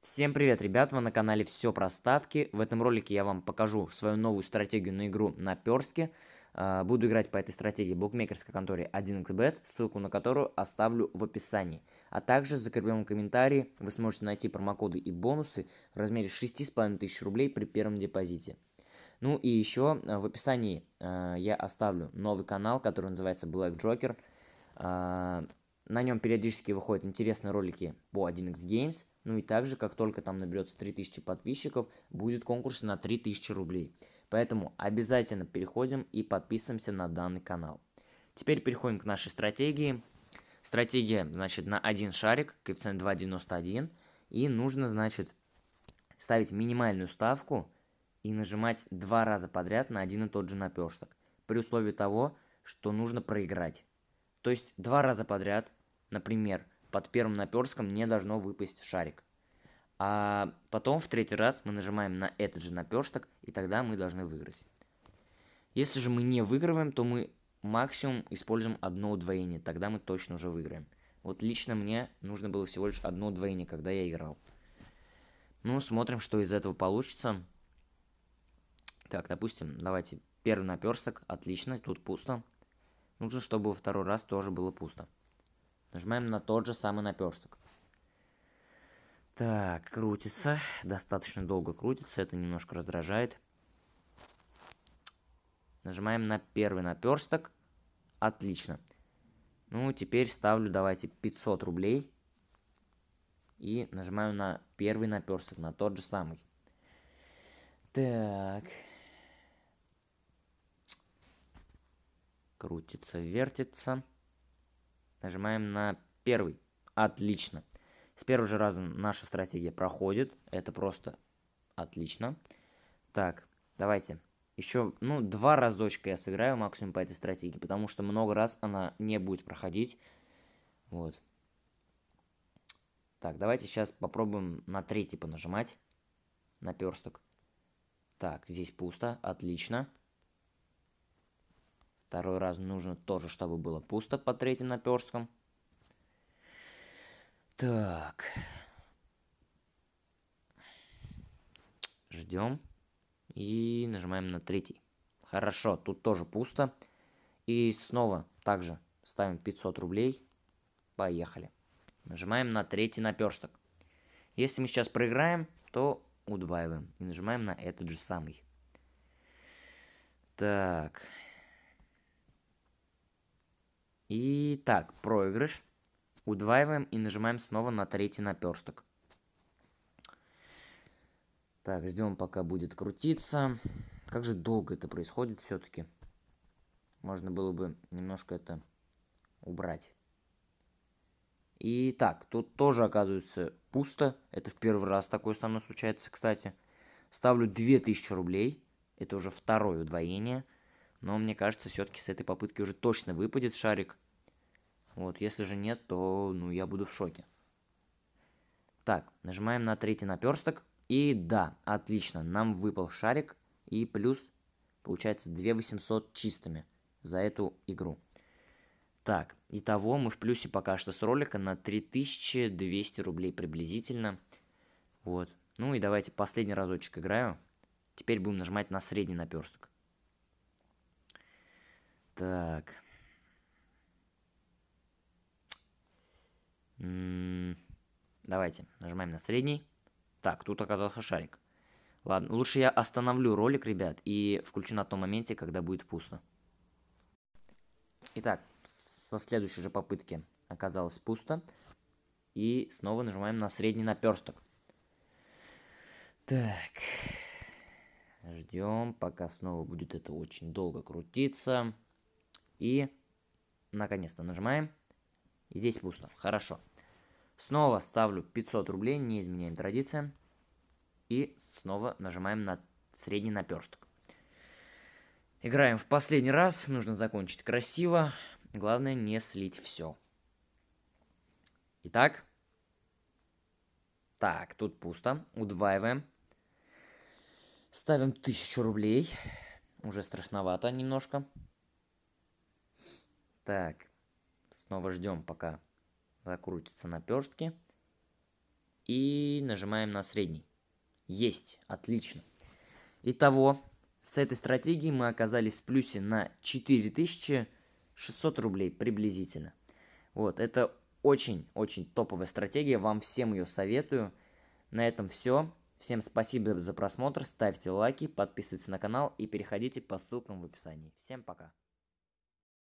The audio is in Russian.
Всем привет, ребят, вы на канале Все про ставки. В этом ролике я вам покажу свою новую стратегию на игру на перске. А, буду играть по этой стратегии букмекерской конторе 1xbet, ссылку на которую оставлю в описании. А также в закрепленном комментарии вы сможете найти промокоды и бонусы в размере тысяч рублей при первом депозите. Ну и еще а, в описании а, я оставлю новый канал, который называется Black Joker. На нем периодически выходят интересные ролики по 1x Games. Ну и также, как только там наберется 3000 подписчиков, будет конкурс на 3000 рублей. Поэтому обязательно переходим и подписываемся на данный канал. Теперь переходим к нашей стратегии. Стратегия, значит, на один шарик, коэффициент 2.91. И нужно, значит, ставить минимальную ставку и нажимать два раза подряд на один и тот же наперсток. При условии того, что нужно проиграть. То есть два раза подряд Например, под первым наперском не должно выпасть шарик. А потом в третий раз мы нажимаем на этот же наперсток, и тогда мы должны выиграть. Если же мы не выигрываем, то мы максимум используем одно удвоение, тогда мы точно уже выиграем. Вот лично мне нужно было всего лишь одно удвоение, когда я играл. Ну, смотрим, что из этого получится. Так, допустим, давайте первый наперсток, отлично, тут пусто. Нужно, чтобы во второй раз тоже было пусто. Нажимаем на тот же самый наперсток. Так, крутится. Достаточно долго крутится. Это немножко раздражает. Нажимаем на первый наперсток. Отлично. Ну, теперь ставлю, давайте, 500 рублей. И нажимаю на первый наперсток, на тот же самый. Так. Крутится, вертится. Нажимаем на первый. Отлично. С первого же раза наша стратегия проходит. Это просто отлично. Так, давайте. Еще, ну, два разочка я сыграю максимум по этой стратегии, потому что много раз она не будет проходить. Вот. Так, давайте сейчас попробуем на третий понажимать. персток Так, здесь пусто, отлично. Второй раз нужно тоже, чтобы было пусто по третьим наперсткам. Так. Ждем. И нажимаем на третий. Хорошо, тут тоже пусто. И снова также ставим 500 рублей. Поехали. Нажимаем на третий наперсток. Если мы сейчас проиграем, то удваиваем. И нажимаем на этот же самый. Так. И так, проигрыш. Удваиваем и нажимаем снова на третий наперсток. Так, ждем, пока будет крутиться. Как же долго это происходит все-таки. Можно было бы немножко это убрать. И так, тут тоже оказывается пусто. Это в первый раз такое со мной случается, кстати. Ставлю 2000 рублей. Это уже второе удвоение. Но мне кажется, все-таки с этой попытки уже точно выпадет шарик. Вот, если же нет, то, ну, я буду в шоке. Так, нажимаем на третий наперсток. И да, отлично, нам выпал шарик. И плюс, получается, 2800 чистыми за эту игру. Так, итого мы в плюсе пока что с ролика на 3200 рублей приблизительно. Вот. Ну и давайте последний разочек играю. Теперь будем нажимать на средний наперсток. Так. давайте, нажимаем на средний. Так, тут оказался шарик. Ладно, лучше я остановлю ролик, ребят, и включу на том моменте, когда будет пусто. Итак, со следующей же попытки оказалось пусто. И снова нажимаем на средний наперсток. Так. Ждем, пока снова будет это очень долго крутиться. И, наконец-то, нажимаем. Здесь пусто. Хорошо. Снова ставлю 500 рублей, не изменяем традиции И снова нажимаем на средний наперсток. Играем в последний раз. Нужно закончить красиво. Главное не слить все. Итак. Так, тут пусто. Удваиваем. Ставим 1000 рублей. Уже страшновато немножко. Так, снова ждем, пока закрутятся наперстки. И нажимаем на средний. Есть, отлично. Итого, с этой стратегией мы оказались в плюсе на 4600 рублей приблизительно. Вот, это очень-очень топовая стратегия, вам всем ее советую. На этом все. Всем спасибо за просмотр, ставьте лайки, подписывайтесь на канал и переходите по ссылкам в описании. Всем пока!